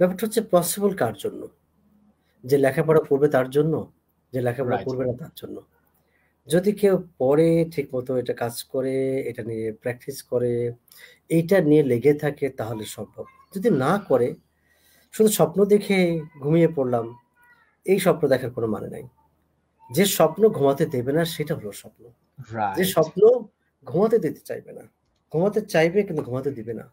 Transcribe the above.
ব্যাপারটা হচ্ছে পসিবল কার জন্য যে লেখাপড়া করবে তার জন্য যে লেখাপড়া করবে না তার জন্য যদি কেউ পড়ে ঠিক মতো এটা কাজ করে এটা নিয়ে প্র্যাকটিস করে এইটা নিয়ে লেগে থাকে তাহলে সম্ভব যদি না করে শুধু স্বপ্ন দেখে ঘুমিয়ে পড়লাম এই স্বপ্ন দেখার কোনো মানে নাই যে স্বপ্ন ঘুমাতে দেবে না সেটা হলো স্বপ্ন যে স্বপ্ন ঘুমাতে দিতে চাইবে না ঘুমাতে চাইবে কিন্তু ঘুমাতে দিবে না